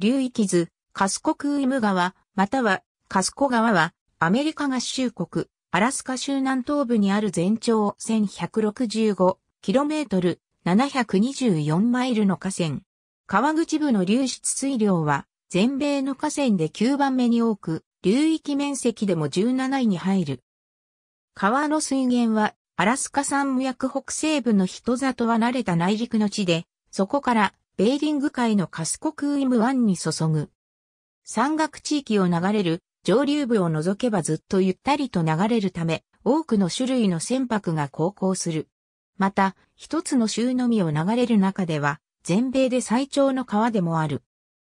流域図、カスコクウイム川、またはカスコ川は、アメリカ合衆国、アラスカ州南東部にある全長 1165km、724マイルの河川。川口部の流出水量は、全米の河川で9番目に多く、流域面積でも17位に入る。川の水源は、アラスカ山脈北西部の人里は慣れた内陸の地で、そこからベーリング海のカスコクーイム湾に注ぐ。山岳地域を流れる上流部を除けばずっとゆったりと流れるため、多くの種類の船舶が航行する。また、一つの州のみを流れる中では、全米で最長の川でもある。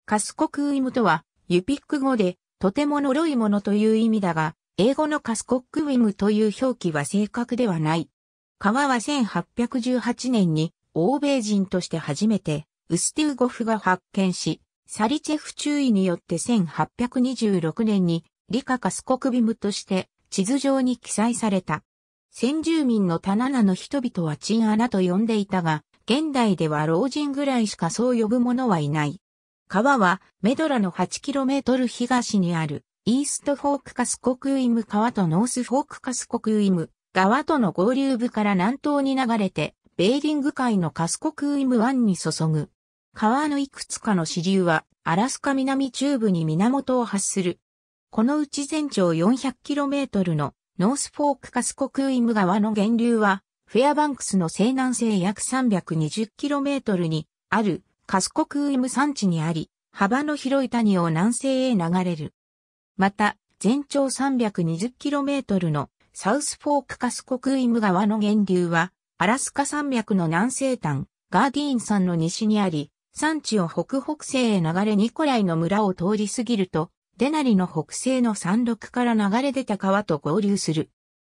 カスコクーイムとは、ユピック語で、とても呪いものという意味だが、英語のカスコックウィムという表記は正確ではない。川は1818年に欧米人として初めてウスティウゴフが発見し、サリチェフ注意によって1826年にリカカス国ビムとして地図上に記載された。先住民のタナナの人々はチンアナと呼んでいたが、現代では老人ぐらいしかそう呼ぶ者はいない。川はメドラの 8km 東にあるイーストフォークカス国ウイム川とノースフォークカス国ウイム川との合流部から南東に流れてベーリング海のカス国ウイム湾に注ぐ。川のいくつかの支流は、アラスカ南中部に源を発する。このうち全長 400km のノースフォークカスコクイム川の源流は、フェアバンクスの西南西約 320km にあるカスコクイム山地にあり、幅の広い谷を南西へ流れる。また、全長 320km のサウスフォークカスコクイム川の源流は、アラスカ山脈の南西端、ガーディーン山の西にあり、山地を北北西へ流れニコライの村を通り過ぎると、デナリの北西の山麓から流れ出た川と合流する。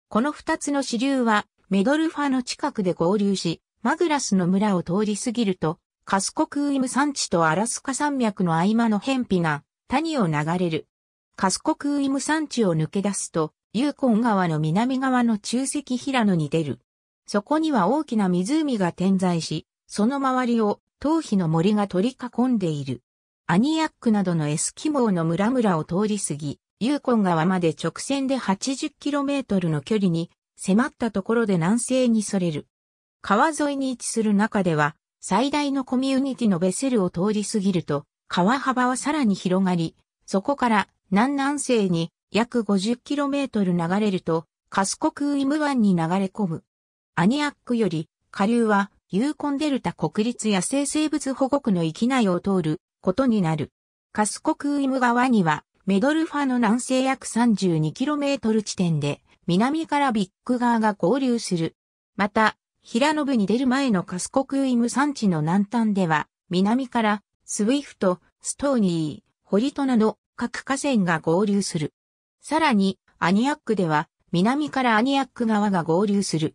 この二つの支流は、メドルファの近くで合流し、マグラスの村を通り過ぎると、カスコクウイム山地とアラスカ山脈の合間の辺鄙が谷を流れる。カスコクウイム山地を抜け出すと、ユーコン川の南側の中石平野に出る。そこには大きな湖が点在し、その周りを頭皮の森が取り囲んでいる。アニヤックなどのエスキモーの村々を通り過ぎ、ユーコン川まで直線で 80km の距離に迫ったところで南西にそれる。川沿いに位置する中では、最大のコミュニティのベセルを通り過ぎると、川幅はさらに広がり、そこから南南西に約 50km 流れると、カスコクーイム湾に流れ込む。アニアックより下流はユーコンデルタ国立野生生物保護区の域内を通ることになる。カスコクウイム川には、メドルファの南西約 32km 地点で、南からビッグ川が合流する。また、平野部に出る前のカスコクウイム山地の南端では、南からスウィフト、ストーニー、ホリトナの各河川が合流する。さらに、アニアックでは、南からアニアック川が合流する。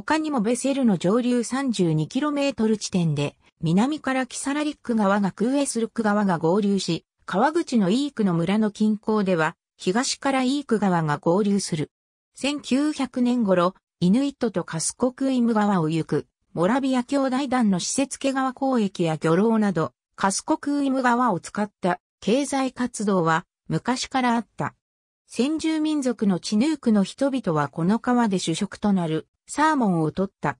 他にもベセルの上流 32km 地点で、南からキサラリック川がクへ。エスルク川が合流し、川口のイークの村の近郊では、東からイーク川が合流する。1900年頃、イヌイットとカスコクイム川を行く、モラビア兄弟団の施設家川交易や漁労など、カスコクイム川を使った経済活動は昔からあった。先住民族のチヌークの人々はこの川で主食となるサーモンを取った。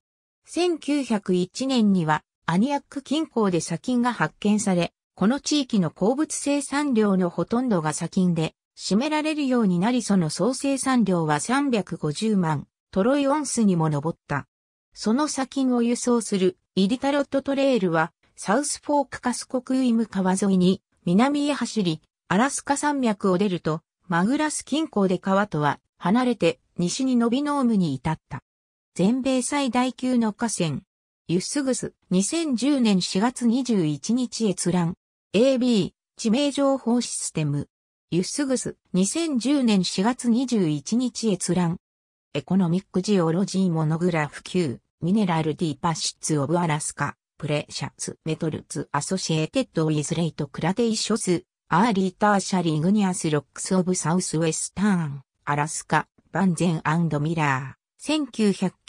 1901年にはアニアック近郊で砂金が発見され、この地域の鉱物生産量のほとんどが砂金で、占められるようになりその総生産量は350万トロイオンスにも上った。その砂金を輸送するイリタロットトレイルはサウスフォークカスコクイム川沿いに南へ走り、アラスカ山脈を出るとマグラス近郊で川とは離れて西にノビノームに至った。全米最大級の河川。ユッスグス、2010年4月21日閲覧。AB、地名情報システム。ユッスグス、2010年4月21日閲覧。エコノミックジオロジーモノグラフ Q ミネラルディーパシッツオブアラスカ、プレシャスメトルツアソシエテッドウィズレイトクラデイショス、アーリーターシャリグニアス・ロックス・オブ・サウス・ウェスターン、アラスカ、バンゼンミラー、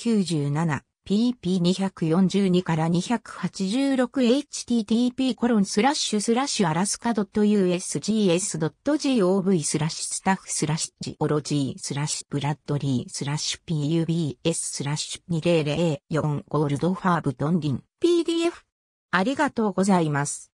1997、pp242 から 286http コロンスラッシュスラッシュアラスカ .usgs.gov スラッシュスタッフスラッシュジオロジースラッシュブラッドリースラッシュ pubs スラッシュ2004ゴールドファーブドンリン PDF ありがとうございます。